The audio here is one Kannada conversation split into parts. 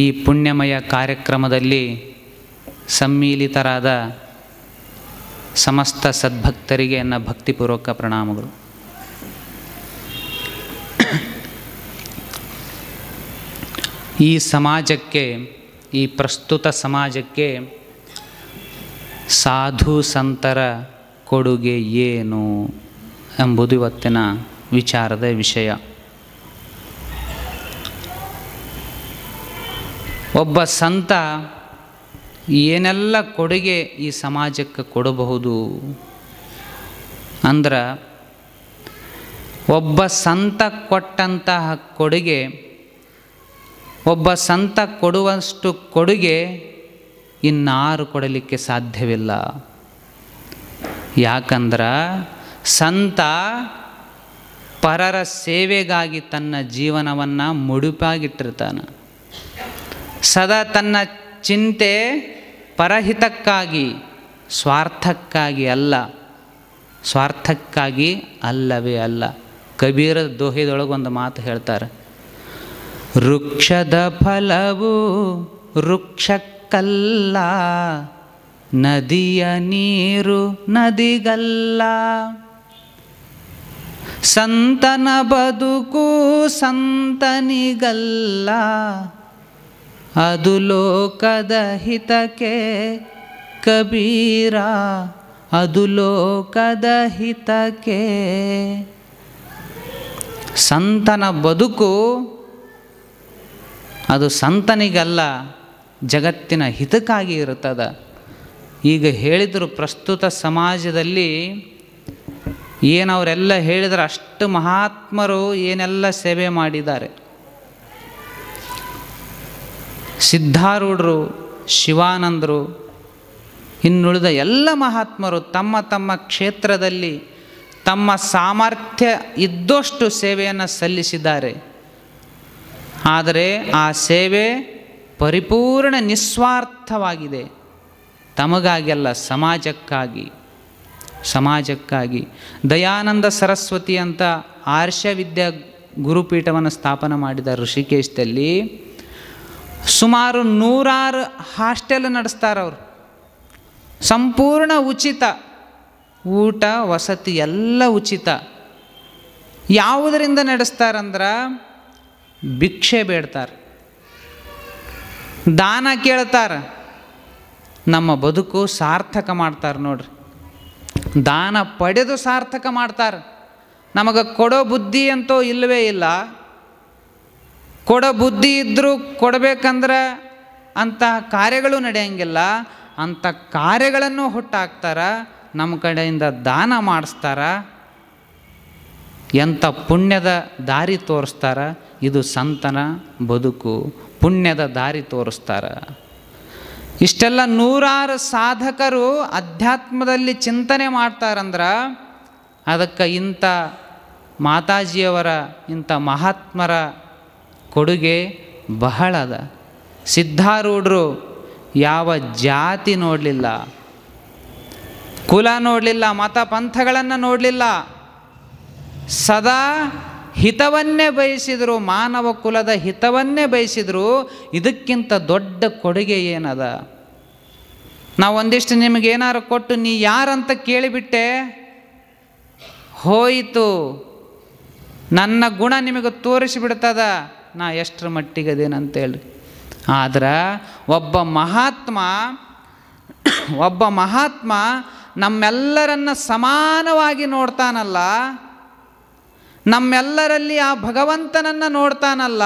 ಈ ಪುಣ್ಯಮಯ ಕಾರ್ಯಕ್ರಮದಲ್ಲಿ ಸಮ್ಮಿಲಿತರಾದ ಸಮಸ್ತ ಸದ್ಭಕ್ತರಿಗೆ ನನ್ನ ಭಕ್ತಿಪೂರ್ವಕ ಪ್ರಣಾಮಗಳು ಈ ಸಮಾಜಕ್ಕೆ ಈ ಪ್ರಸ್ತುತ ಸಮಾಜಕ್ಕೆ ಸಾಧು ಸಂತರ ಕೊಡುಗೆ ಏನು ಎಂಬುದು ಇವತ್ತಿನ ವಿಚಾರದ ವಿಷಯ ಒಬ್ಬ ಸಂತ ಏನೆಲ್ಲ ಕೊಡುಗೆ ಈ ಸಮಾಜಕ್ಕೆ ಕೊಡಬಹುದು ಅಂದ್ರೆ ಒಬ್ಬ ಸಂತ ಕೊಟ್ಟಂತಹ ಕೊಡುಗೆ ಒಬ್ಬ ಸಂತ ಕೊಡುವಷ್ಟು ಕೊಡುಗೆ ಇನ್ನಾರು ಕೊಡಲಿಕ್ಕೆ ಸಾಧ್ಯವಿಲ್ಲ ಯಾಕಂದ್ರೆ ಸಂತ ಪರರ ಸೇವೆಗಾಗಿ ತನ್ನ ಜೀವನವನ್ನು ಮುಡುಪಾಗಿಟ್ಟಿರ್ತಾನೆ ಸದಾ ತನ್ನ ಚಿಂತೆ ಪರಹಿತಕ್ಕಾಗಿ ಸ್ವಾರ್ಥಕ್ಕಾಗಿ ಅಲ್ಲ ಸ್ವಾರ್ಥಕ್ಕಾಗಿ ಅಲ್ಲವೇ ಅಲ್ಲ ಕಬೀರ ದೋಹೆದೊಳಗೊಂದು ಮಾತು ಹೇಳ್ತಾರೆ ವೃಕ್ಷದ ಫಲವು ವೃಕ್ಷಕ್ಕಲ್ಲ ನದಿಯ ನೀರು ನದಿಗಲ್ಲ ಸಂತನ ಬದುಕು ಸಂತನಿಗಲ್ಲ ಅದು ಲೋಕದ ಹಿತಕ್ಕೆ ಕಬೀರ ಅದು ಲೋಕದ ಹಿತಕ್ಕೆ ಸಂತನ ಬದುಕು ಅದು ಸಂತನಿಗಲ್ಲ ಜಗತ್ತಿನ ಹಿತಕ್ಕಾಗಿ ಇರುತ್ತದೆ ಈಗ ಹೇಳಿದರು ಪ್ರಸ್ತುತ ಸಮಾಜದಲ್ಲಿ ಏನವರೆಲ್ಲ ಹೇಳಿದ್ರೆ ಅಷ್ಟು ಮಹಾತ್ಮರು ಏನೆಲ್ಲ ಸೇವೆ ಮಾಡಿದ್ದಾರೆ ಸಿದ್ಧಾರೂಢರು ಶಿವಾನಂದರು ಇನ್ನುಳಿದ ಎಲ್ಲ ಮಹಾತ್ಮರು ತಮ್ಮ ತಮ್ಮ ಕ್ಷೇತ್ರದಲ್ಲಿ ತಮ್ಮ ಸಾಮರ್ಥ್ಯ ಇದ್ದಷ್ಟು ಸೇವೆಯನ್ನು ಸಲ್ಲಿಸಿದ್ದಾರೆ ಆದರೆ ಆ ಸೇವೆ ಪರಿಪೂರ್ಣ ನಿಸ್ವಾರ್ಥವಾಗಿದೆ ತಮಗಾಗೆಲ್ಲ ಸಮಾಜಕ್ಕಾಗಿ ಸಮಾಜಕ್ಕಾಗಿ ದಯಾನಂದ ಸರಸ್ವತಿ ಅಂತ ಆರ್ಷ ವಿದ್ಯಾ ಗುರುಪೀಠವನ್ನು ಸ್ಥಾಪನೆ ಮಾಡಿದ ಋಷಿಕೇಶದಲ್ಲಿ ಸುಮಾರು ನೂರಾರು ಹಾಸ್ಟೆಲ್ ನಡೆಸ್ತಾರವರು ಸಂಪೂರ್ಣ ಉಚಿತ ಊಟ ವಸತಿ ಎಲ್ಲ ಉಚಿತ ಯಾವುದರಿಂದ ನಡೆಸ್ತಾರಂದ್ರೆ ಭಿಕ್ಷೆ ಬೇಡ್ತಾರೆ ದಾನ ಕೇಳ್ತಾರೆ ನಮ್ಮ ಬದುಕು ಸಾರ್ಥಕ ಮಾಡ್ತಾರೆ ನೋಡ್ರಿ ದಾನ ಪಡೆದು ಸಾರ್ಥಕ ಮಾಡ್ತಾರೆ ನಮಗೆ ಕೊಡೋ ಬುದ್ಧಿ ಅಂತೂ ಇಲ್ಲವೇ ಇಲ್ಲ ಕೊಡ ಬುದ್ಧಿ ಇದ್ದರೂ ಕೊಡಬೇಕಂದ್ರೆ ಅಂತಹ ಕಾರ್ಯಗಳು ನಡೆಯಂಗಿಲ್ಲ ಅಂಥ ಕಾರ್ಯಗಳನ್ನು ಹುಟ್ಟಾಕ್ತಾರ ನಮ್ಮ ಕಡೆಯಿಂದ ದಾನ ಮಾಡಿಸ್ತಾರ ಎಂಥ ಪುಣ್ಯದ ದಾರಿ ತೋರಿಸ್ತಾರ ಇದು ಸಂತನ ಬದುಕು ಪುಣ್ಯದ ದಾರಿ ತೋರಿಸ್ತಾರ ಇಷ್ಟೆಲ್ಲ ನೂರಾರು ಸಾಧಕರು ಅಧ್ಯಾತ್ಮದಲ್ಲಿ ಚಿಂತನೆ ಮಾಡ್ತಾರಂದ್ರೆ ಅದಕ್ಕೆ ಇಂಥ ಮಾತಾಜಿಯವರ ಇಂಥ ಮಹಾತ್ಮರ ಕೊಡುಗೆ ಬಹಳ ಅದ ಸಿದ್ಧಾರೂಢರು ಯಾವ ಜಾತಿ ನೋಡಲಿಲ್ಲ ಕುಲ ನೋಡಲಿಲ್ಲ ಮತ ಪಂಥಗಳನ್ನು ನೋಡಲಿಲ್ಲ ಸದಾ ಹಿತವನ್ನೇ ಬಯಸಿದರು ಮಾನವ ಕುಲದ ಹಿತವನ್ನೇ ಬಯಸಿದರು ಇದಕ್ಕಿಂತ ದೊಡ್ಡ ಕೊಡುಗೆ ಏನದ ನಾವು ಒಂದಿಷ್ಟು ನಿಮಗೇನಾರು ಕೊಟ್ಟು ನೀ ಯಾರಂತ ಕೇಳಿಬಿಟ್ಟೆ ಹೋಯಿತು ನನ್ನ ಗುಣ ನಿಮಗೆ ತೋರಿಸಿಬಿಡ್ತದ ನಾ ಎಷ್ಟರ ಮಟ್ಟಿಗೆ ಅದೇನಂತೇಳಿ ಆದ್ರೆ ಒಬ್ಬ ಮಹಾತ್ಮ ಒಬ್ಬ ಮಹಾತ್ಮ ನಮ್ಮೆಲ್ಲರನ್ನ ಸಮಾನವಾಗಿ ನೋಡ್ತಾನಲ್ಲ ನಮ್ಮೆಲ್ಲರಲ್ಲಿ ಆ ಭಗವಂತನನ್ನು ನೋಡ್ತಾನಲ್ಲ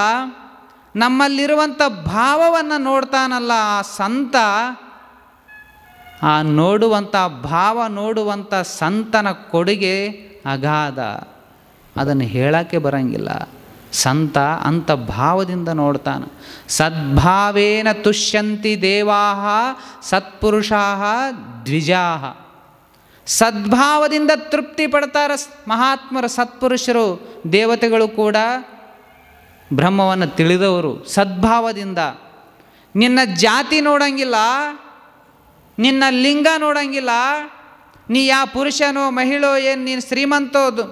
ನಮ್ಮಲ್ಲಿರುವಂಥ ಭಾವವನ್ನು ನೋಡ್ತಾನಲ್ಲ ಆ ಸಂತ ಆ ನೋಡುವಂಥ ಭಾವ ನೋಡುವಂಥ ಸಂತನ ಕೊಡುಗೆ ಅಗಾಧ ಅದನ್ನು ಹೇಳೋಕ್ಕೆ ಬರಂಗಿಲ್ಲ ಸಂತ ಅಂತ ಭಾವದಿಂದ ನೋಡ್ತಾನೆ ಸದ್ಭಾವೇನ ತುಷ್ಯಂತಿ ದೇವಾ ಸತ್ಪುರುಷಾ ದ್ವಿಜಾ ಸದ್ಭಾವದಿಂದ ತೃಪ್ತಿ ಪಡ್ತಾರ ಮಹಾತ್ಮರ ಸತ್ಪುರುಷರು ದೇವತೆಗಳು ಕೂಡ ಬ್ರಹ್ಮವನ್ನು ತಿಳಿದವರು ಸದ್ಭಾವದಿಂದ ನಿನ್ನ ಜಾತಿ ನೋಡಂಗಿಲ್ಲ ನಿನ್ನ ಲಿಂಗ ನೋಡಂಗಿಲ್ಲ ನೀ ಯಾ ಪುರುಷನೋ ಮಹಿಳೋ ಏನು ನೀನು ಶ್ರೀಮಂತೋದು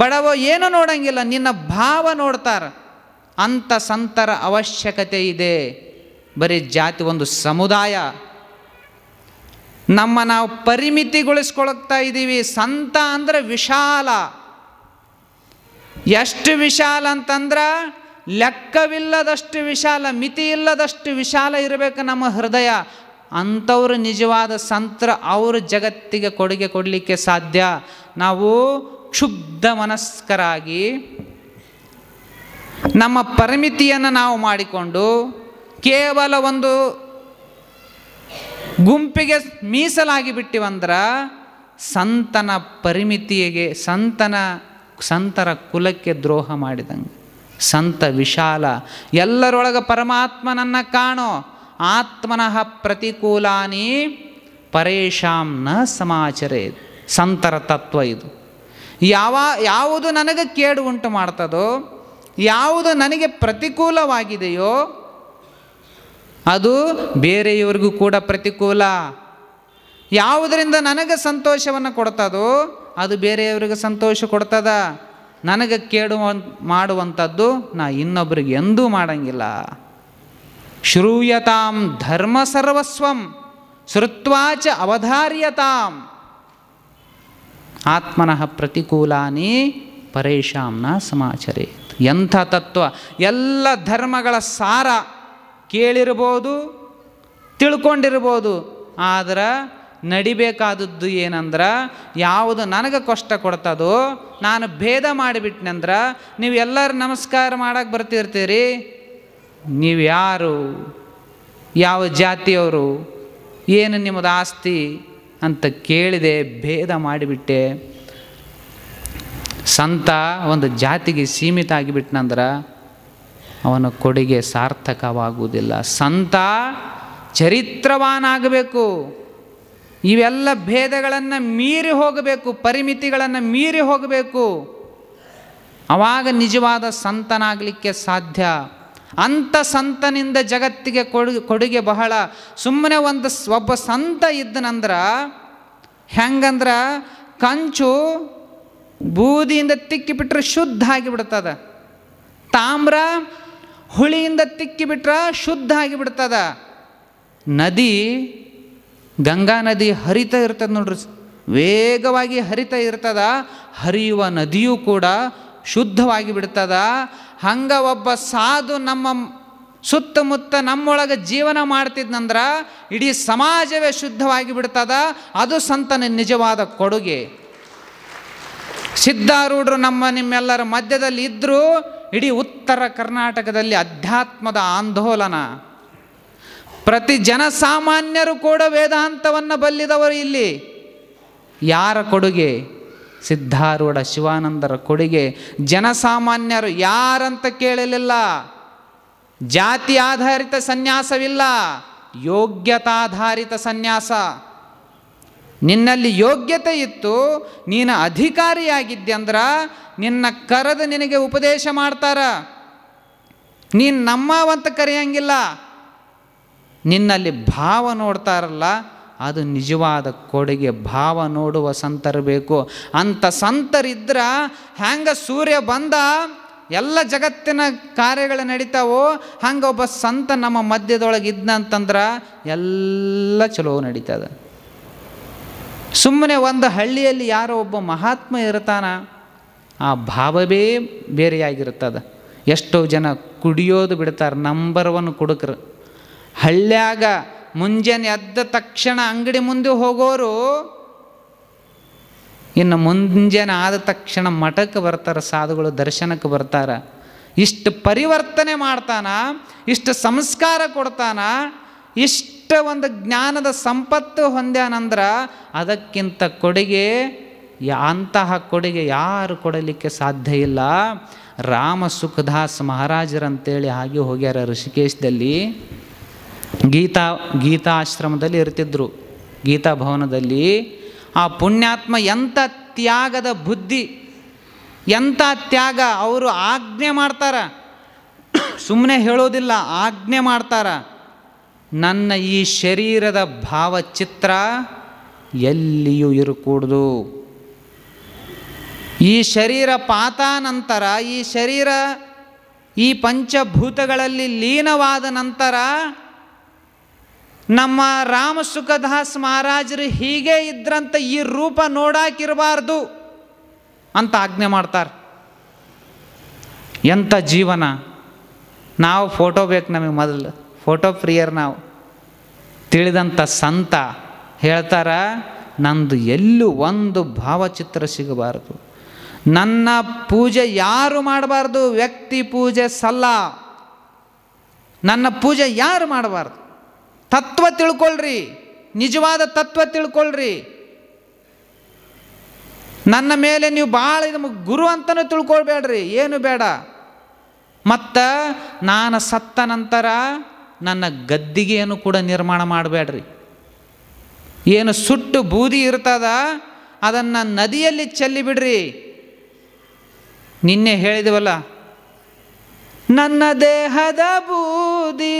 ಬಡವ ಏನು ನೋಡಂಗಿಲ್ಲ ನಿನ್ನ ಭಾವ ನೋಡ್ತಾರ ಅಂಥ ಸಂತರ ಅವಶ್ಯಕತೆ ಇದೆ ಬರೀ ಜಾತಿ ಒಂದು ಸಮುದಾಯ ನಮ್ಮ ನಾವು ಪರಿಮಿತಿಗೊಳಿಸ್ಕೊಳಕ್ತಾ ಇದ್ದೀವಿ ಸಂತ ಅಂದರೆ ವಿಶಾಲ ಎಷ್ಟು ವಿಶಾಲ ಅಂತಂದ್ರೆ ಲೆಕ್ಕವಿಲ್ಲದಷ್ಟು ವಿಶಾಲ ಮಿತಿ ಇಲ್ಲದಷ್ಟು ವಿಶಾಲ ಇರಬೇಕು ನಮ್ಮ ಹೃದಯ ಅಂಥವ್ರು ನಿಜವಾದ ಸಂತರ ಅವ್ರ ಜಗತ್ತಿಗೆ ಕೊಡುಗೆ ಕೊಡಲಿಕ್ಕೆ ಸಾಧ್ಯ ನಾವು ಕ್ಷುಬ್ಧ ಮನಸ್ಕರಾಗಿ ನಮ್ಮ ಪರಿಮಿತಿಯನ್ನು ನಾವು ಮಾಡಿಕೊಂಡು ಕೇವಲ ಒಂದು ಗುಂಪಿಗೆ ಮೀಸಲಾಗಿ ಬಿಟ್ಟಿವಂದ್ರೆ ಸಂತನ ಪರಿಮಿತಿಗೆ ಸಂತನ ಸಂತರ ಕುಲಕ್ಕೆ ದ್ರೋಹ ಮಾಡಿದಂಗೆ ಸಂತ ವಿಶಾಲ ಎಲ್ಲರೊಳಗೆ ಪರಮಾತ್ಮನನ್ನು ಕಾಣೋ ಆತ್ಮನಃ ಪ್ರತಿಕೂಲಾನಿ ಪರೇಶಾಂನ ಸಮಾಚರೇ ಸಂತರ ತತ್ವ ಇದು ಯಾವ ಯಾವುದು ನನಗೆ ಕೇಡು ಉಂಟು ಮಾಡ್ತದೋ ಯಾವುದು ನನಗೆ ಪ್ರತಿಕೂಲವಾಗಿದೆಯೋ ಅದು ಬೇರೆಯವರಿಗೂ ಕೂಡ ಪ್ರತಿಕೂಲ ಯಾವುದರಿಂದ ನನಗೆ ಸಂತೋಷವನ್ನು ಕೊಡ್ತದೋ ಅದು ಬೇರೆಯವರಿಗೆ ಸಂತೋಷ ಕೊಡ್ತದ ನನಗೆ ಕೇಡು ಮಾಡುವಂಥದ್ದು ನಾ ಇನ್ನೊಬ್ರಿಗೆ ಎಂದೂ ಮಾಡಂಗಿಲ್ಲ ಶ್ರೂಯತಾಂ ಧರ್ಮ ಸರ್ವಸ್ವಂ ಶ್ರುತ್ವಾಚ ಅವಧಾರ್ಯತಾಂ ಆತ್ಮನಃ ಪ್ರತಿಕೂಲಾನಿ ಪರೇಶಾಂನ ಸಮಾಚರೇ ಎಂಥ ತತ್ವ ಎಲ್ಲ ಧರ್ಮಗಳ ಸಾರ ಕೇಳಿರ್ಬೋದು ತಿಳ್ಕೊಂಡಿರ್ಬೋದು ಆದ್ರೆ ನಡಿಬೇಕಾದದ್ದು ಏನಂದ್ರೆ ಯಾವುದು ನನಗೆ ಕಷ್ಟ ಕೊಡ್ತದೋ ನಾನು ಭೇದ ಮಾಡಿಬಿಟ್ನಂದ್ರೆ ನೀವು ಎಲ್ಲರೂ ನಮಸ್ಕಾರ ಮಾಡಕ್ಕೆ ಬರ್ತಿರ್ತೀರಿ ನೀವು ಯಾರು ಯಾವ ಜಾತಿಯವರು ಏನು ನಿಮ್ಮದು ಆಸ್ತಿ ಅಂತ ಕೇಳಿದೆ ಭೇದ ಮಾಡಿಬಿಟ್ಟೆ ಸಂತ ಒಂದು ಜಾತಿಗೆ ಸೀಮಿತ ಆಗಿಬಿಟ್ಟನಂದ್ರೆ ಅವನ ಕೊಡುಗೆ ಸಾರ್ಥಕವಾಗುವುದಿಲ್ಲ ಸಂತ ಚರಿತ್ರವಾನಾಗಬೇಕು ಇವೆಲ್ಲ ಭೇದಗಳನ್ನು ಮೀರಿ ಹೋಗಬೇಕು ಪರಿಮಿತಿಗಳನ್ನು ಮೀರಿ ಹೋಗಬೇಕು ಅವಾಗ ನಿಜವಾದ ಸಂತನಾಗಲಿಕ್ಕೆ ಸಾಧ್ಯ ಅಂಥ ಸಂತನಿಂದ ಜಗತ್ತಿಗೆ ಕೊಡುಗೆ ಕೊಡುಗೆ ಬಹಳ ಸುಮ್ಮನೆ ಒಂದು ಒಬ್ಬ ಸಂತ ಇದ್ದನಂದ್ರೆ ಹೆಂಗಂದ್ರೆ ಕಂಚು ಬೂದಿಯಿಂದ ತಿಕ್ಕಿಬಿಟ್ರೆ ಶುದ್ಧ ಆಗಿಬಿಡ್ತದೆ ತಾಮ್ರ ಹುಳಿಯಿಂದ ತಿಕ್ಕಿಬಿಟ್ರೆ ಶುದ್ಧ ಆಗಿಬಿಡ್ತದ ನದಿ ಗಂಗಾ ನದಿ ಹರಿತ ಇರ್ತದೆ ನೋಡ್ರಿ ವೇಗವಾಗಿ ಹರಿತ ಇರ್ತದ ಹರಿಯುವ ನದಿಯೂ ಕೂಡ ಶುದ್ಧವಾಗಿ ಬಿಡ್ತದ ಹಂಗೆ ಒಬ್ಬ ಸಾಧು ನಮ್ಮ ಸುತ್ತಮುತ್ತ ನಮ್ಮೊಳಗೆ ಜೀವನ ಮಾಡ್ತಿದ್ನಂದ್ರೆ ಇಡೀ ಸಮಾಜವೇ ಶುದ್ಧವಾಗಿ ಬಿಡ್ತದ ಅದು ಸಂತನ ನಿಜವಾದ ಕೊಡುಗೆ ಸಿದ್ಧಾರೂಢರು ನಮ್ಮ ನಿಮ್ಮೆಲ್ಲರ ಮಧ್ಯದಲ್ಲಿ ಇದ್ದರೂ ಇಡೀ ಉತ್ತರ ಕರ್ನಾಟಕದಲ್ಲಿ ಅಧ್ಯಾತ್ಮದ ಆಂದೋಲನ ಪ್ರತಿ ಜನಸಾಮಾನ್ಯರು ಕೂಡ ವೇದಾಂತವನ್ನು ಬಲ್ಲಿದವರು ಇಲ್ಲಿ ಯಾರ ಕೊಡುಗೆ ಸಿದ್ಧಾರೂಢ ಶಿವಾನಂದರ ಕೊಡುಗೆ ಜನಸಾಮಾನ್ಯರು ಯಾರಂತ ಕೇಳಲಿಲ್ಲ ಜಾತಿ ಆಧಾರಿತ ಸನ್ಯಾಸವಿಲ್ಲ ಯೋಗ್ಯತಾಧಾರಿತ ಸನ್ಯಾಸ ನಿನ್ನಲ್ಲಿ ಯೋಗ್ಯತೆ ಇತ್ತು ನೀನು ಅಧಿಕಾರಿಯಾಗಿದ್ದೆ ನಿನ್ನ ಕರೆದು ನಿನಗೆ ಉಪದೇಶ ಮಾಡ್ತಾರ ನೀನು ನಮ್ಮವಂತ ಕರೆಯಂಗಿಲ್ಲ ನಿನ್ನಲ್ಲಿ ಭಾವ ನೋಡ್ತಾರಲ್ಲ ಅದು ನಿಜವಾದ ಕೊಡುಗೆ ಭಾವ ನೋಡುವ ಸಂತರು ಬೇಕು ಅಂಥ ಸಂತರಿದ್ರೆ ಹ್ಯಾಂಗೆ ಸೂರ್ಯ ಬಂದ ಎಲ್ಲ ಜಗತ್ತಿನ ಕಾರ್ಯಗಳು ನಡೀತಾವೋ ಹಂಗೆ ಒಬ್ಬ ಸಂತ ನಮ್ಮ ಮಧ್ಯದೊಳಗೆ ಇದ್ನಂತಂದ್ರೆ ಎಲ್ಲ ಚಲೋ ನಡೀತದೆ ಸುಮ್ಮನೆ ಒಂದು ಹಳ್ಳಿಯಲ್ಲಿ ಯಾರೋ ಒಬ್ಬ ಮಹಾತ್ಮ ಇರ್ತಾನ ಆ ಭಾವವೇ ಬೇರೆಯಾಗಿರ್ತದೆ ಎಷ್ಟೋ ಜನ ಕುಡಿಯೋದು ಬಿಡ್ತಾರೆ ನಂಬರ್ ಒನ್ ಕುಡುಕರು ಹಳ್ಳ್ಯಾಗ ಮುಂಜಾನೆ ಎದ್ದ ತಕ್ಷಣ ಅಂಗಡಿ ಮುಂದೆ ಹೋಗೋರು ಇನ್ನು ಮುಂಜಾನೆ ಆದ ತಕ್ಷಣ ಮಠಕ್ಕೆ ಬರ್ತಾರೆ ಸಾಧುಗಳು ದರ್ಶನಕ್ಕೆ ಬರ್ತಾರೆ ಇಷ್ಟು ಪರಿವರ್ತನೆ ಮಾಡ್ತಾನ ಇಷ್ಟು ಸಂಸ್ಕಾರ ಕೊಡ್ತಾನ ಇಷ್ಟ ಒಂದು ಜ್ಞಾನದ ಸಂಪತ್ತು ಹೊಂದ್ಯಾನಂದ್ರೆ ಅದಕ್ಕಿಂತ ಕೊಡುಗೆ ಅಂತಹ ಕೊಡುಗೆ ಯಾರು ಕೊಡಲಿಕ್ಕೆ ಸಾಧ್ಯ ಇಲ್ಲ ರಾಮ ಸುಖದಾಸ್ ಮಹಾರಾಜರಂತೇಳಿ ಹಾಗೆ ಹೋಗ್ಯಾರ ಋಷಿಕೇಶದಲ್ಲಿ ಗೀತಾ ಗೀತಾಶ್ರಮದಲ್ಲಿ ಇರ್ತಿದ್ರು ಗೀತಾ ಭವನದಲ್ಲಿ ಆ ಪುಣ್ಯಾತ್ಮ ಎಂಥ ತ್ಯಾಗದ ಬುದ್ಧಿ ಎಂಥ ತ್ಯಾಗ ಅವರು ಆಜ್ಞೆ ಮಾಡ್ತಾರ ಸುಮ್ಮನೆ ಹೇಳೋದಿಲ್ಲ ಆಜ್ಞೆ ಮಾಡ್ತಾರ ನನ್ನ ಈ ಶರೀರದ ಭಾವಚಿತ್ರ ಎಲ್ಲಿಯೂ ಇರಕೂಡ್ದು ಈ ಶರೀರ ನಂತರ ಈ ಶರೀರ ಈ ಪಂಚಭೂತಗಳಲ್ಲಿ ಲೀನವಾದ ನಂತರ ನಮ್ಮ ರಾಮ ಸುಖದಾಸ್ ಮಹಾರಾಜರು ಹೀಗೆ ಇದ್ರಂತ ಈ ರೂಪ ನೋಡಾಕಿರಬಾರ್ದು ಅಂತ ಆಜ್ಞೆ ಮಾಡ್ತಾರೆ ಎಂಥ ಜೀವನ ನಾವು ಫೋಟೋ ಬೇಕು ನಮಗೆ ಮೊದಲು ಫೋಟೋ ಪ್ರಿಯರ್ ನಾವು ತಿಳಿದಂಥ ಸಂತ ಹೇಳ್ತಾರ ನಂದು ಎಲ್ಲೂ ಒಂದು ಭಾವಚಿತ್ರ ಸಿಗಬಾರದು ನನ್ನ ಪೂಜೆ ಯಾರು ಮಾಡಬಾರ್ದು ವ್ಯಕ್ತಿ ಪೂಜೆ ಸಲ್ಲ ನನ್ನ ಪೂಜೆ ಯಾರು ಮಾಡಬಾರ್ದು ತತ್ವ ತಿಳ್ಕೊಳ್ರಿ ನಿಜವಾದ ತತ್ವ ತಿಳ್ಕೊಳ್ರಿ ನನ್ನ ಮೇಲೆ ನೀವು ಭಾಳ ಇದು ಗುರು ಅಂತಲೂ ತಿಳ್ಕೊಳ್ಬೇಡ್ರಿ ಏನು ಬೇಡ ಮತ್ತು ನಾನು ಸತ್ತ ನಂತರ ನನ್ನ ಗದ್ದಿಗೆಯನ್ನು ಕೂಡ ನಿರ್ಮಾಣ ಮಾಡಬೇಡ್ರಿ ಏನು ಸುಟ್ಟು ಬೂದಿ ಇರ್ತದ ಅದನ್ನು ನದಿಯಲ್ಲಿ ಚೆಲ್ಲಿಬಿಡ್ರಿ ನಿನ್ನೆ ಹೇಳಿದವಲ್ಲ ನನ್ನ ದೇಹದ ಬೂದಿ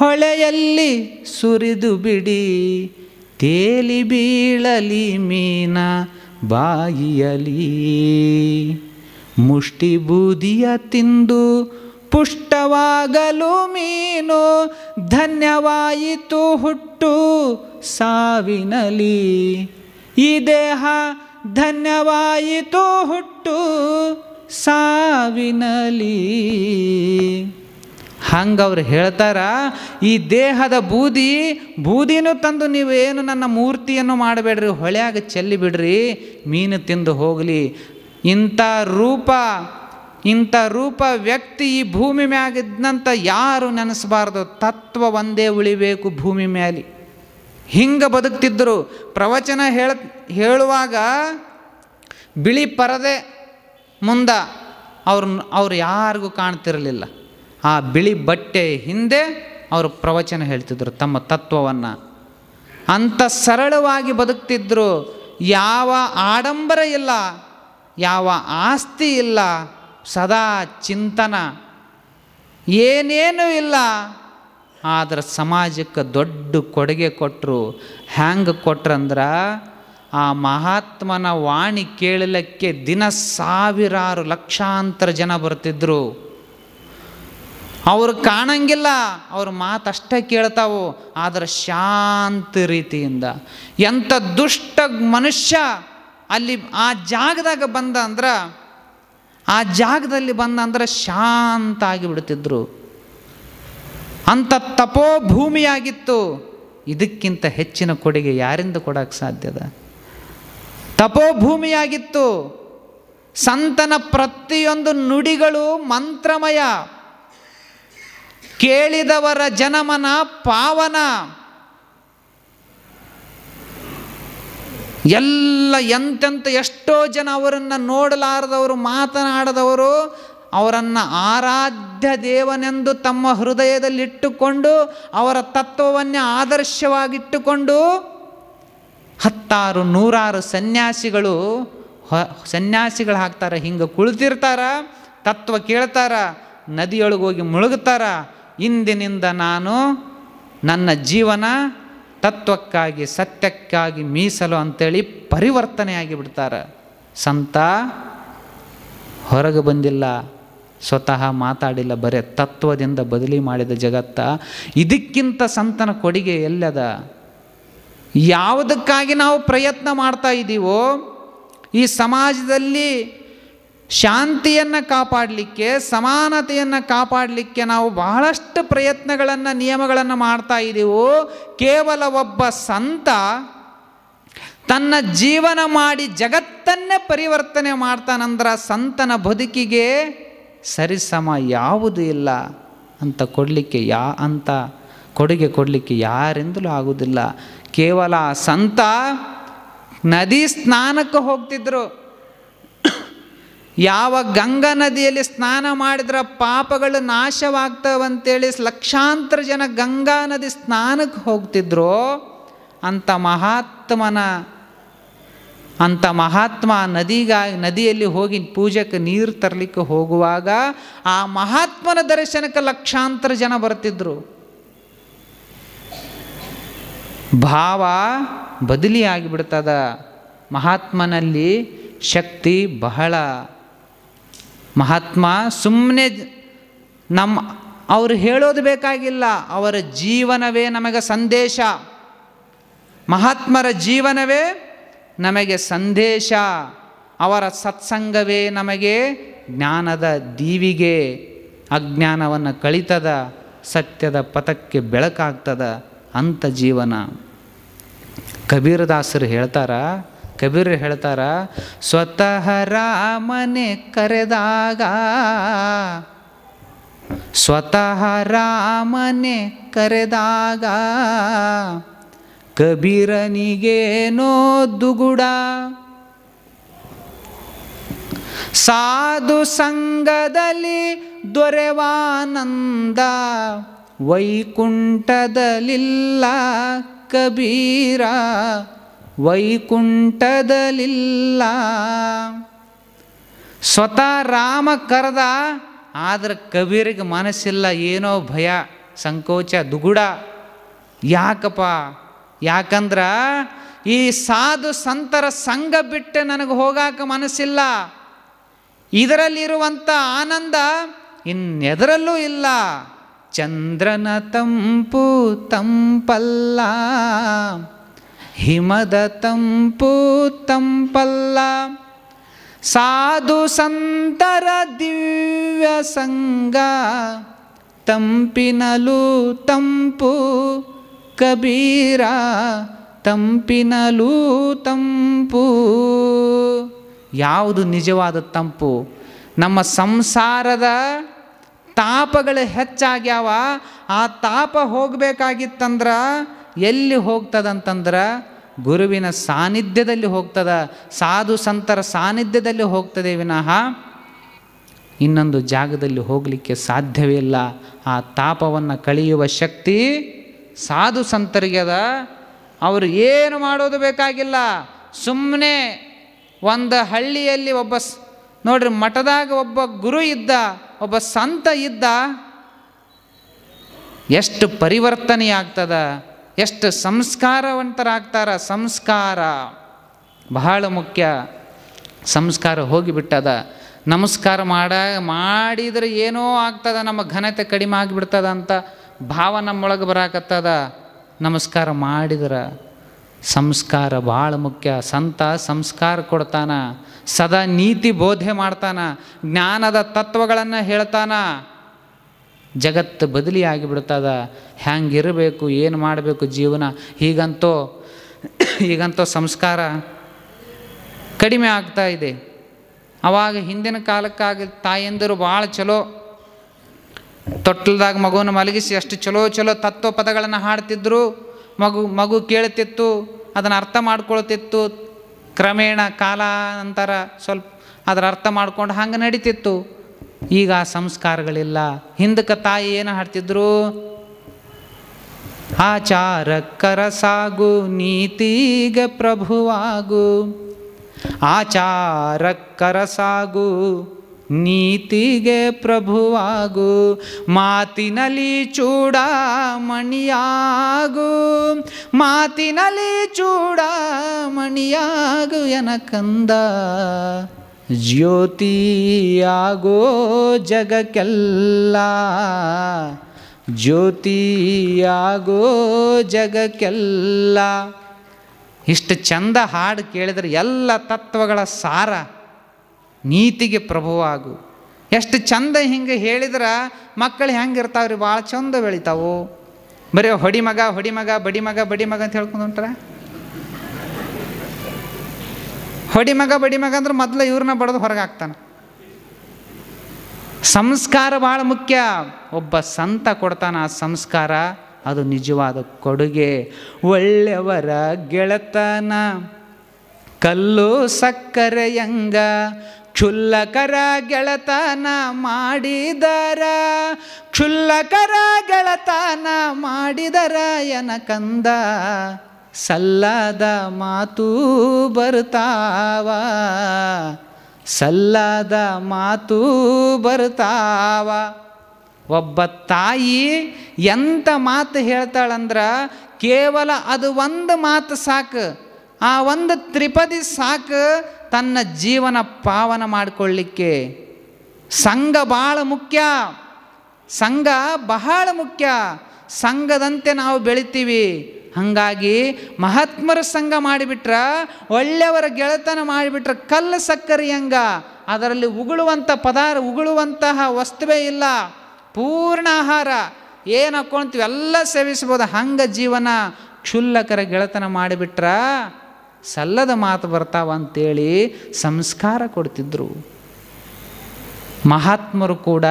ಹೊಳೆಯಲ್ಲಿ ಸುರಿದು ಬಿಡಿ ತೇಲಿ ಬೀಳಲಿ ಮೀನ ಬಾಯಿಯಲಿ ಮುಷ್ಟಿ ಬೂದಿಯ ತಿಂದು ಪುಷ್ಟವಾಗಲು ಮೀನು ಧನ್ಯವಾಯಿತು ಹುಟ್ಟು ಸಾವಿನಲಿ ಈ ದೇಹ ಧನ್ಯವಾಯಿತು ಹುಟ್ಟು ಸಾವಿನಲಿ ಹಂಗೆ ಅವ್ರು ಹೇಳ್ತಾರ ಈ ದೇಹದ ಬೂದಿ ಬೂದಿನೂ ತಂದು ನೀವೇನು ನನ್ನ ಮೂರ್ತಿಯನ್ನು ಮಾಡಬೇಡ್ರಿ ಹೊಳೆಯಾಗ ಚೆಲ್ಲಿಬಿಡ್ರಿ ಮೀನು ತಿಂದು ಹೋಗಲಿ ಇಂಥ ರೂಪ ಇಂಥ ರೂಪ ವ್ಯಕ್ತಿ ಈ ಭೂಮಿ ಮ್ಯಾಗಿದ್ದಂತ ಯಾರು ನೆನೆಸಬಾರ್ದು ತತ್ವ ಒಂದೇ ಉಳಿಬೇಕು ಭೂಮಿ ಮ್ಯಾಲಿ ಹಿಂಗೆ ಬದುಕ್ತಿದ್ದರು ಪ್ರವಚನ ಹೇಳ ಹೇಳುವಾಗ ಬಿಳಿ ಪರದೆ ಮುಂದ ಅವ್ರ ಅವ್ರು ಯಾರಿಗೂ ಕಾಣ್ತಿರಲಿಲ್ಲ ಆ ಬಿಳಿ ಬಟ್ಟೆ ಹಿಂದೆ ಅವರು ಪ್ರವಚನ ಹೇಳ್ತಿದ್ರು ತಮ್ಮ ತತ್ವವನ್ನು ಅಂಥ ಸರಳವಾಗಿ ಬದುಕ್ತಿದ್ರು ಯಾವ ಆಡಂಬರ ಇಲ್ಲ ಯಾವ ಆಸ್ತಿ ಇಲ್ಲ ಸದಾ ಚಿಂತನ ಏನೇನೂ ಇಲ್ಲ ಆದರೆ ಸಮಾಜಕ್ಕೆ ದೊಡ್ಡ ಕೊಡುಗೆ ಕೊಟ್ಟರು ಹ್ಯಾಂಗೆ ಕೊಟ್ರಂದ್ರೆ ಆ ಮಹಾತ್ಮನ ವಾಣಿ ಕೇಳಲಿಕ್ಕೆ ದಿನ ಸಾವಿರಾರು ಲಕ್ಷಾಂತರ ಜನ ಬರ್ತಿದ್ದರು ಅವರು ಕಾಣಂಗಿಲ್ಲ ಅವ್ರ ಮಾತಷ್ಟೇ ಕೇಳ್ತಾವು ಆದರೆ ಶಾಂತ ರೀತಿಯಿಂದ ಎಂಥ ದುಷ್ಟ ಮನುಷ್ಯ ಅಲ್ಲಿ ಆ ಜಾಗದಾಗ ಬಂದ ಅಂದ್ರೆ ಆ ಜಾಗದಲ್ಲಿ ಬಂದ ಅಂದ್ರೆ ಶಾಂತ ಆಗಿಬಿಡ್ತಿದ್ರು ಅಂಥ ತಪೋಭೂಮಿಯಾಗಿತ್ತು ಇದಕ್ಕಿಂತ ಹೆಚ್ಚಿನ ಕೊಡುಗೆ ಯಾರಿಂದ ಕೊಡಕ್ಕೆ ಸಾಧ್ಯದ ತಪೋಭೂಮಿಯಾಗಿತ್ತು ಸಂತನ ಪ್ರತಿಯೊಂದು ನುಡಿಗಳು ಮಂತ್ರಮಯ ಕೇಳಿದವರ ಜನಮನ ಪಾವನ ಎಲ್ಲ ಎಂತೆಂತ ಎಷ್ಟೋ ಜನ ಅವರನ್ನು ನೋಡಲಾರದವರು ಮಾತನಾಡದವರು ಅವರನ್ನು ಆರಾಧ್ಯ ದೇವನೆಂದು ತಮ್ಮ ಹೃದಯದಲ್ಲಿಟ್ಟುಕೊಂಡು ಅವರ ತತ್ವವನ್ನೇ ಆದರ್ಶವಾಗಿಟ್ಟುಕೊಂಡು ಹತ್ತಾರು ನೂರಾರು ಸನ್ಯಾಸಿಗಳು ಸನ್ಯಾಸಿಗಳು ಹಾಕ್ತಾರೆ ಹಿಂಗೆ ಕುಳಿತಿರ್ತಾರ ತತ್ವ ಕೇಳ್ತಾರ ನದಿಯೊಳಗೋಗಿ ಮುಳುಗುತ್ತಾರ ಇಂದಿನಿಂದ ನಾನು ನನ್ನ ಜೀವನ ತತ್ವಕ್ಕಾಗಿ ಸತ್ಯಕ್ಕಾಗಿ ಮೀಸಲು ಅಂಥೇಳಿ ಪರಿವರ್ತನೆಯಾಗಿ ಬಿಡ್ತಾರೆ ಸಂತ ಹೊರಗೆ ಬಂದಿಲ್ಲ ಸ್ವತಃ ಮಾತಾಡಿಲ್ಲ ಬರೇ ತತ್ವದಿಂದ ಬದಲಿ ಮಾಡಿದ ಜಗತ್ತ ಇದಕ್ಕಿಂತ ಸಂತನ ಕೊಡುಗೆ ಎಲ್ಲದ ಯಾವುದಕ್ಕಾಗಿ ನಾವು ಪ್ರಯತ್ನ ಮಾಡ್ತಾ ಇದ್ದೀವೋ ಈ ಸಮಾಜದಲ್ಲಿ ಶಾಂತಿಯನ್ನು ಕಾಪಾಡಲಿಕ್ಕೆ ಸಮಾನತೆಯನ್ನು ಕಾಪಾಡಲಿಕ್ಕೆ ನಾವು ಬಹಳಷ್ಟು ಪ್ರಯತ್ನಗಳನ್ನು ನಿಯಮಗಳನ್ನು ಮಾಡ್ತಾ ಇದ್ದೀವು ಕೇವಲ ಒಬ್ಬ ಸಂತ ತನ್ನ ಜೀವನ ಮಾಡಿ ಜಗತ್ತನ್ನೇ ಪರಿವರ್ತನೆ ಮಾಡ್ತಾನಂದ್ರೆ ಸಂತನ ಬದುಕಿಗೆ ಸರಿಸಮ ಯಾವುದೂ ಇಲ್ಲ ಅಂತ ಕೊಡಲಿಕ್ಕೆ ಯಾ ಅಂತ ಕೊಡುಗೆ ಕೊಡಲಿಕ್ಕೆ ಯಾರಿಂದಲೂ ಆಗುವುದಿಲ್ಲ ಕೇವಲ ಸಂತ ನದಿ ಸ್ನಾನಕ್ಕೆ ಹೋಗ್ತಿದ್ರು ಯಾವ ಗಂಗಾ ನದಿಯಲ್ಲಿ ಸ್ನಾನ ಮಾಡಿದ್ರೆ ಪಾಪಗಳು ನಾಶವಾಗ್ತವಂತೇಳಿ ಲಕ್ಷಾಂತರ ಜನ ಗಂಗಾ ನದಿ ಸ್ನಾನಕ್ಕೆ ಹೋಗ್ತಿದ್ರು ಅಂಥ ಮಹಾತ್ಮನ ಅಂಥ ಮಹಾತ್ಮ ನದಿಗಾಗಿ ನದಿಯಲ್ಲಿ ಹೋಗಿ ಪೂಜೆಗೆ ನೀರು ತರಲಿಕ್ಕೆ ಹೋಗುವಾಗ ಆ ಮಹಾತ್ಮನ ದರ್ಶನಕ್ಕೆ ಲಕ್ಷಾಂತರ ಜನ ಬರ್ತಿದ್ರು ಭಾವ ಬದಲಿ ಆಗಿಬಿಡ್ತದ ಮಹಾತ್ಮನಲ್ಲಿ ಶಕ್ತಿ ಬಹಳ ಮಹಾತ್ಮ ಸುಮ್ಮನೆ ನಮ್ಮ ಅವರು ಹೇಳೋದು ಬೇಕಾಗಿಲ್ಲ ಅವರ ಜೀವನವೇ ನಮಗೆ ಸಂದೇಶ ಮಹಾತ್ಮರ ಜೀವನವೇ ನಮಗೆ ಸಂದೇಶ ಅವರ ಸತ್ಸಂಗವೇ ನಮಗೆ ಜ್ಞಾನದ ದೀವಿಗೆ ಅಜ್ಞಾನವನ್ನು ಕಳಿತದ ಸತ್ಯದ ಪಥಕ್ಕೆ ಬೆಳಕಾಗ್ತದ ಅಂಥ ಜೀವನ ಕಬೀರದಾಸರು ಹೇಳ್ತಾರ ಕಬೀರ್ ಹೇಳ್ತಾರ ಸ್ವತಃ ರಾಮನೆ ಕರೆದಾಗ ಸ್ವತಃ ರಾಮನೆ ಕರೆದಾಗ ಕಬೀರನಿಗೇನೋ ದುಗುಡ ಸಾಧು ಸಂಘದಲ್ಲಿ ದೊರೆವಾನಂದ ವೈಕುಂಠದಲಿಲ್ಲ ಕಬೀರ ವೈಕುಂಠದಲ್ಲಿಲ್ಲ ಸ್ವತಃ ರಾಮ ಕರೆದ ಆದರೆ ಕಬೀರಿಗೆ ಮನಸ್ಸಿಲ್ಲ ಏನೋ ಭಯ ಸಂಕೋಚ ದುಗುಡ ಯಾಕಪ್ಪ ಯಾಕಂದ್ರೆ ಈ ಸಾಧು ಸಂತರ ಸಂಘ ಬಿಟ್ಟು ನನಗೆ ಹೋಗಾಕ ಮನಸ್ಸಿಲ್ಲ ಇದರಲ್ಲಿರುವಂಥ ಆನಂದ ಇನ್ನೆದರಲ್ಲೂ ಇಲ್ಲ ಚಂದ್ರನ ತಂಪು ತಂಪಲ್ಲ ಹಿಮದ ತಂಪು ತಂಪಲ್ಲ ಸಾಧು ಸಂತರ ದಿವ್ಯ ಸಂಗ ತಂಪಿನಲು ತಂಪು ಕಬೀರ ತಂಪಿನಲು ತಂಪು ಯಾವುದು ನಿಜವಾದ ತಂಪು ನಮ್ಮ ಸಂಸಾರದ ತಾಪಗಳು ಹೆಚ್ಚಾಗ್ಯಾವ ಆ ತಾಪ ಹೋಗಬೇಕಾಗಿತ್ತಂದ್ರೆ ಎಲ್ಲಿ ಹೋಗ್ತದಂತಂದ್ರೆ ಗುರುವಿನ ಸಾನ್ನಿಧ್ಯದಲ್ಲಿ ಹೋಗ್ತದ ಸಾಧು ಸಂತರ ಸಾನ್ನಿಧ್ಯದಲ್ಲಿ ಹೋಗ್ತದೆ ವಿನಃ ಇನ್ನೊಂದು ಜಾಗದಲ್ಲಿ ಹೋಗಲಿಕ್ಕೆ ಸಾಧ್ಯವೇ ಇಲ್ಲ ಆ ತಾಪವನ್ನು ಕಳೆಯುವ ಶಕ್ತಿ ಸಾಧು ಸಂತರಿಗೆ ಅದ ಅವರು ಏನು ಮಾಡೋದು ಬೇಕಾಗಿಲ್ಲ ಸುಮ್ಮನೆ ಒಂದು ಹಳ್ಳಿಯಲ್ಲಿ ಒಬ್ಬ ನೋಡ್ರಿ ಮಠದಾಗ ಒಬ್ಬ ಗುರು ಇದ್ದ ಒಬ್ಬ ಸಂತ ಇದ್ದ ಎಷ್ಟು ಪರಿವರ್ತನೆ ಎಷ್ಟು ಸಂಸ್ಕಾರವಂತರಾಗ್ತಾರ ಸಂಸ್ಕಾರ ಬಹಳ ಮುಖ್ಯ ಸಂಸ್ಕಾರ ಹೋಗಿಬಿಟ್ಟದ ನಮಸ್ಕಾರ ಮಾಡ ಮಾಡಿದರೆ ಏನೋ ಆಗ್ತದ ನಮ್ಮ ಘನತೆ ಕಡಿಮೆ ಆಗಿಬಿಡ್ತದ ಅಂತ ಭಾವ ನಮ್ಮೊಳಗೆ ಬರಾಕತ್ತದ ನಮಸ್ಕಾರ ಮಾಡಿದ್ರೆ ಸಂಸ್ಕಾರ ಭಾಳ ಮುಖ್ಯ ಸಂತ ಸಂಸ್ಕಾರ ಕೊಡ್ತಾನ ಸದಾ ನೀತಿ ಬೋಧೆ ಮಾಡ್ತಾನೆ ಜ್ಞಾನದ ತತ್ವಗಳನ್ನು ಹೇಳ್ತಾನ ಜಗತ್ತು ಬದಲಿ ಆಗಿಬಿಡ್ತದ ಹ್ಯಾಂಗಿರಬೇಕು ಏನು ಮಾಡಬೇಕು ಜೀವನ ಹೀಗಂತೋ ಈಗಂತೋ ಸಂಸ್ಕಾರ ಕಡಿಮೆ ಆಗ್ತಾ ಇದೆ ಆವಾಗ ಹಿಂದಿನ ಕಾಲಕ್ಕಾಗಿ ತಾಯಂದಿರು ಭಾಳ ಚಲೋ ತೊಟ್ಟಲ್ದಾಗ ಮಗುವನ್ನು ಮಲಗಿಸಿ ಎಷ್ಟು ಚಲೋ ಚಲೋ ತತ್ವ ಪದಗಳನ್ನು ಹಾಡ್ತಿದ್ರು ಮಗು ಮಗು ಕೇಳ್ತಿತ್ತು ಅದನ್ನು ಅರ್ಥ ಮಾಡ್ಕೊಳ್ತಿತ್ತು ಕ್ರಮೇಣ ಕಾಲಾನಂತರ ಸ್ವಲ್ಪ ಅದರ ಅರ್ಥ ಮಾಡ್ಕೊಂಡು ಹಂಗೆ ನಡೀತಿತ್ತು ಈಗ ಆ ಸಂಸ್ಕಾರಗಳಿಲ್ಲ ಹಿಂದಕ್ಕೆ ತಾಯಿ ಏನು ಹಾಡ್ತಿದ್ರು ಆಚಾರ ಸಾಗು ನೀತಿಗ ಪ್ರಭುವಾಗು ಆಚಾರ ಸಾಗು ನೀತಿಗೆ ಪ್ರಭುವಾಗು ಮಾತಿನಲಿ ಚೂಡ ಮಣಿಯಾಗು ಮಾತಿನಲಿ ಚೂಡ ಮಣಿಯಾಗು ಎನಕಂದ ಜ್ಯೋತಿಯಾಗೋ ಜಗಕ್ಕೆಲ್ಲ ಜ್ಯೋತಿಯಾಗೋ ಜಗಕ್ಕೆಲ್ಲ ಇಷ್ಟು ಚಂದ ಹಾಡು ಕೇಳಿದ್ರೆ ಎಲ್ಲ ತತ್ವಗಳ ಸಾರ ನೀತಿಗೆ ಪ್ರಭುವಾಗು ಎಷ್ಟು ಚಂದ ಹಿಂಗೆ ಹೇಳಿದ್ರೆ ಮಕ್ಕಳು ಹೆಂಗಿರ್ತಾವ್ರಿ ಭಾಳ ಚಂದ ಬೆಳಿತಾವು ಬರೀ ಹೊಡಿಮಗ ಹೊಡಿಮಗ ಬಡಿ ಮಗ ಬಡಿ ಮಗ ಅಂತ ಹೇಳ್ಕೊಂಡು ಹೊಂಟ್ರೆ ಬಡಿ ಮಗ ಅಂದ್ರೆ ಮೊದಲು ಇವ್ರನ್ನ ಬಡದು ಹೊರಗೆ ಹಾಕ್ತಾನೆ ಸಂಸ್ಕಾರ ಭಾಳ ಮುಖ್ಯ ಒಬ್ಬ ಸಂತ ಕೊಡ್ತಾನ ಆ ಸಂಸ್ಕಾರ ಅದು ನಿಜವಾದ ಕೊಡುಗೆ ಒಳ್ಳೆಯವರ ಗೆಳತನ ಕಲ್ಲು ಸಕ್ಕರೆ ಹೆಂಗ ಕ್ಷುಲ್ಲಕರ ಗೆಳತನ ಮಾಡಿದರ ಕ್ಷುಲ್ಲಕರ ಗೆಳತನ ಮಾಡಿದರ ಯನಕಂದ ಸಲ್ಲದ ಮಾತು ಬರ್ತಾವ ಸಲ್ಲದ ಮಾತು ಬರ್ತಾವ ಒಬ್ಬ ತಾಯಿ ಎಂಥ ಮಾತು ಹೇಳ್ತಾಳಂದ್ರ ಕೇವಲ ಅದು ಒಂದು ಮಾತು ಸಾಕು ಆ ಒಂದು ತ್ರಿಪದಿ ಸಾಕು ತನ್ನ ಜೀವನ ಪಾವನ ಮಾಡಿಕೊಳ್ಳಿಕ್ಕೆ ಸಂಘ ಭಾಳ ಮುಖ್ಯ ಸಂಘ ಬಹಳ ಮುಖ್ಯ ಸಂಘದಂತೆ ನಾವು ಬೆಳಿತೀವಿ ಹಾಗಾಗಿ ಮಹಾತ್ಮರ ಸಂಘ ಮಾಡಿಬಿಟ್ರ ಒಳ್ಳೆಯವರ ಗೆಳೆತನ ಮಾಡಿಬಿಟ್ರ ಕಲ್ಲು ಸಕ್ಕರೆ ಹಂಗ ಅದರಲ್ಲಿ ಉಗುಳುವಂಥ ಪದಾರ ಉಗುಳುವಂತಹ ವಸ್ತುವೇ ಇಲ್ಲ ಪೂರ್ಣ ಆಹಾರ ಏನು ಹಾಕ್ಕೊಳ್ತೀವಿ ಎಲ್ಲ ಸೇವಿಸ್ಬೋದು ಹಂಗೆ ಜೀವನ ಕ್ಷುಲ್ಲಕರ ಗೆಳೆತನ ಮಾಡಿಬಿಟ್ರ ಸಲ್ಲದ ಮಾತು ಬರ್ತಾವ ಅಂತೇಳಿ ಸಂಸ್ಕಾರ ಕೊಡ್ತಿದ್ರು ಮಹಾತ್ಮರು ಕೂಡ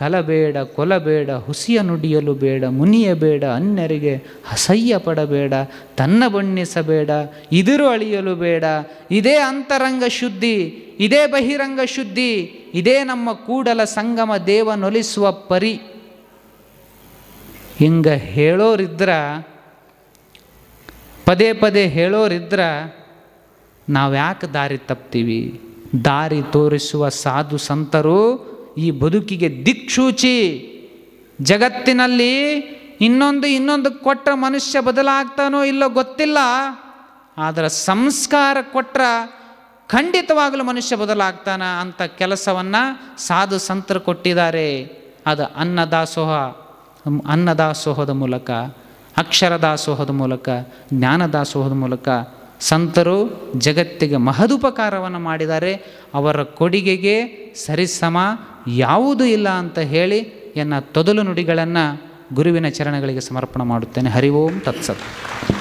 ಕಲಬೇಡ ಕೊಲಬೇಡ ಹುಸಿಯ ನುಡಿಯಲು ಬೇಡ ಮುನಿಯಬೇಡ ಅನ್ಯರಿಗೆ ಅಸಹ್ಯ ಪಡಬೇಡ ತನ್ನ ಬಣ್ಣಿಸಬೇಡ ಇದಿರು ಅಳಿಯಲು ಬೇಡ ಇದೇ ಅಂತರಂಗ ಶುದ್ಧಿ ಇದೇ ಬಹಿರಂಗ ಶುದ್ಧಿ ಇದೇ ನಮ್ಮ ಕೂಡಲ ಸಂಗಮ ದೇವನೊಲಿಸುವ ಪರಿ ಹಿಂಗ ಹೇಳೋರಿದ್ರ ಪದೇ ಪದೇ ಹೇಳೋರಿದ್ರ ಯಾಕೆ ದಾರಿ ತಪ್ತೀವಿ ದಾರಿ ತೋರಿಸುವ ಸಾಧು ಸಂತರು ಈ ಬದುಕಿಗೆ ದಿಕ್ಸೂಚಿ ಜಗತ್ತಿನಲ್ಲಿ ಇನ್ನೊಂದು ಇನ್ನೊಂದು ಕೊಟ್ಟರೆ ಮನುಷ್ಯ ಬದಲಾಗ್ತಾನೋ ಇಲ್ಲೋ ಗೊತ್ತಿಲ್ಲ ಆದರೆ ಸಂಸ್ಕಾರ ಕೊಟ್ರ ಖಂಡಿತವಾಗಲೂ ಮನುಷ್ಯ ಬದಲಾಗ್ತಾನ ಅಂತ ಕೆಲಸವನ್ನು ಸಾಧು ಸಂತರು ಕೊಟ್ಟಿದ್ದಾರೆ ಅದು ಅನ್ನದಾಸೋಹ ಅನ್ನದಾಸೋಹದ ಮೂಲಕ ಅಕ್ಷರದಾಸೋಹದ ಮೂಲಕ ಜ್ಞಾನದಾಸೋಹದ ಮೂಲಕ ಸಂತರು ಜಗತ್ತಿಗೆ ಮಹದುಪಕಾರವನ್ನು ಮಾಡಿದ್ದಾರೆ ಅವರ ಕೊಡುಗೆಗೆ ಸರಿಸಮ ಯಾವುದೂ ಇಲ್ಲ ಅಂತ ಹೇಳಿ ಎನ್ನ ತೊದಲು ನುಡಿಗಳನ್ನು ಗುರುವಿನ ಚರಣಗಳಿಗೆ ಸಮರ್ಪಣ ಮಾಡುತ್ತೇನೆ ಹರಿ ಓಂ ತತ್ಸತ್